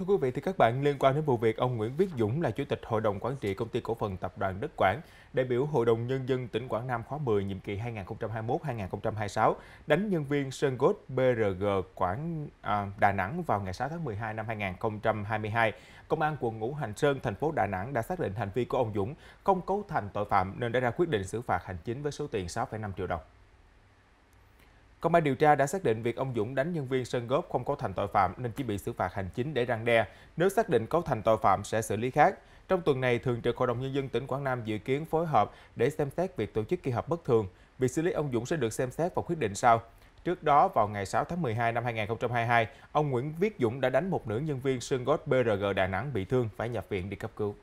Thưa quý vị, thì các bạn liên quan đến vụ việc ông Nguyễn Viết Dũng là Chủ tịch Hội đồng Quản trị Công ty Cổ phần Tập đoàn đất Quảng, đại biểu Hội đồng Nhân dân tỉnh Quảng Nam khóa 10 nhiệm kỳ 2021-2026 đánh nhân viên Sơn Gốt BRG Quảng à, Đà Nẵng vào ngày 6 tháng 12 năm 2022. Công an quận Ngũ Hành Sơn, thành phố Đà Nẵng đã xác định hành vi của ông Dũng không cấu thành tội phạm nên đã ra quyết định xử phạt hành chính với số tiền 6,5 triệu đồng. Công an điều tra đã xác định việc ông Dũng đánh nhân viên sân góp không cấu thành tội phạm nên chỉ bị xử phạt hành chính để răng đe. Nếu xác định cấu thành tội phạm sẽ xử lý khác. Trong tuần này, Thường trực Hội đồng Nhân dân tỉnh Quảng Nam dự kiến phối hợp để xem xét việc tổ chức kỳ họp bất thường. Việc xử lý ông Dũng sẽ được xem xét và quyết định sau. Trước đó, vào ngày 6 tháng 12 năm 2022, ông Nguyễn Viết Dũng đã đánh một nữ nhân viên sân gót BRG Đà Nẵng bị thương phải nhập viện đi cấp cứu.